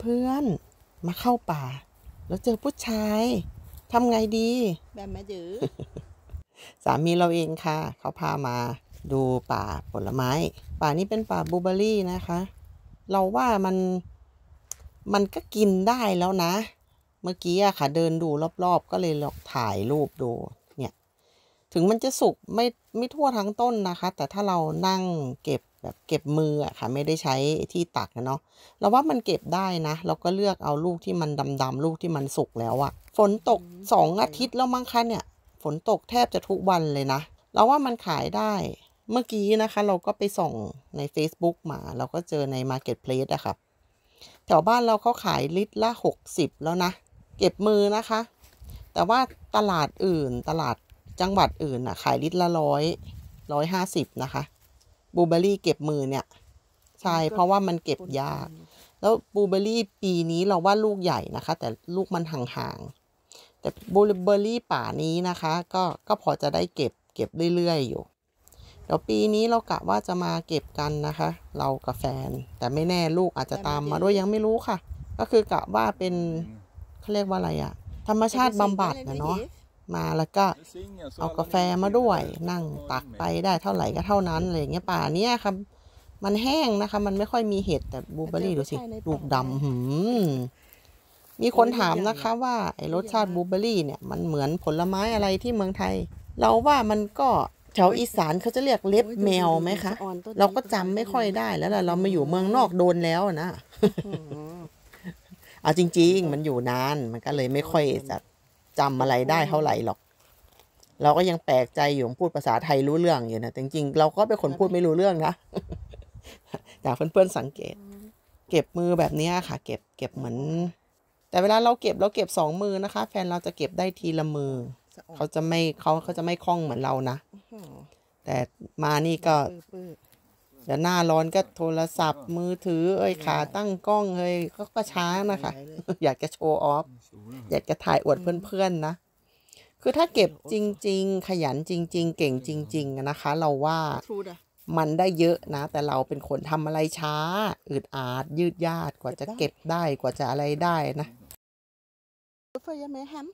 เพื่อนๆ มาเข้าป่า แล้วเจอผู้ชายทำไงดี แบบแม่ดื้อสามีเราเองค่ะ เขาพามาดูป่าผลไม้ ป่านี้เป็นป่าบูเบอรี่นะคะ เราว่ามันมันก็กินได้แล้วนะ เมื่อกี้อะค่ะเดินดูรอบๆ ก็เลยลถ่ายรูปดูเนี่ย ถึงมันจะสุกไม่ไม่ทั่วทั้งต้นนะคะ แต่ถ้าเรานั่งเก็บแบบเก็บมืออะค่ะไม่ได้ใช้ที่ตักนะเนาะเราว่ามันเก็บได้นะเราก็เลือกเอาลูกที่มันดำๆลูกที่มันสุกแล้วอะฝนตกสองอาทิตย์แล้วมั้งคะเนี่ย ฝนตกแทบจะทุกวันเลยนะเราว่ามันขายได้ เมื่อกี้นะคะ เราก็ไปส่งใน Facebook มา เราก็เจอใน Marketplace อะค่ะแถวบ้านเราเขาขายลิตรละ 60 แล้วนะเก็บมือนะคะ แต่ว่าตลาดอื่นตลาดจังหวัดอื่นอะขายลิตรละร้อยร้อยห้าสิบนะคะบลูเบอรี่เก็บมือเนี่ยใช่เพราะว่ามันเก็บยาก แล้วบลูเบอรี่ปีนี้เราว่าลูกใหญ่นะคะ แต่ลูกมันห่างๆแต่บลูเบอรี่ป่านี้นะคะ ก็ก็พอจะได้เก็บเก็บเรื่อยๆอยู่เดี๋ยวปีนี้เรากะว่าจะมาเก็บกันนะคะ เรากับแฟนแต่ไม่แน่ลูกอาจจะตามมาด้วยยังไม่รู้ค่ะ ก็คือกะว่าเป็นเขาเรียกว่าอะไรอะธรรมชาติบำบัดนะเนาะมาแล้วก็ เอากาแฟมาด้วย นั่งตักไปได้เท่าไหร่ก็เท่านั้นอะไรเงี้ยป่า เนี้ยครับ มันแห้งนะคะ มันไม่ค่อยมีเห็ดแต่บูเบอรี่ดูสิ ลูกดำหืมมีคนถามนะคะ ว่าไอ้รสชาติบูเบอรี่เนี่ยมันเหมือนผลไม้อะไรที่เมืองไทย เราว่ามันก็ชาวอีสานเขาจะเรียก เล็บแมวไหมคะ เราก็จำไม่ค่อยได้แล้วล่ะเรามาอยู่เมืองนอกโดนแล้วนะเอาจริง ๆมันอยู่นาน มันก็เลยไม่ค่อยจะจำอะไรได้เท่าไหร่หรอก เราก็ยังแปลกใจอยู่พูดภาษาไทยรู้เรื่องอยู่นะจริงๆเราก็เป็นคนพูดไม่รู้เรื่องนะจากเพื่อนๆสังเกต เก็บมือแบบนี้ค่ะ เก็บเก็บเหมือนแต่เวลาเราเก็บเราเก็บสองมือนะคะ แฟนเราจะเก็บได้ทีละมือ เขาจะไม่เขาเขาจะไม่คล่องเหมือนเรานะแต่มานี่ก็เดี๋ยวหน้าร้อนก็โทรศัพท์มือถือ เอ้ยขาตั้งกล้องเอ้ยก็ก็ช้านะคะ อยากจะโชว์ออฟ อยากจะถ่ายอวดเพื่อนๆนะ คือถ้าเก็บจริงๆ ขยันจริงๆ เก่งจริง ๆ นะคะ เราว่ามันได้เยอะนะ แต่เราเป็นคนทำอะไรช้าอึดอาดยืดยาดกว่าจะเก็บได้กว่าจะอะไรได้นะเฟย์ยังไแฮม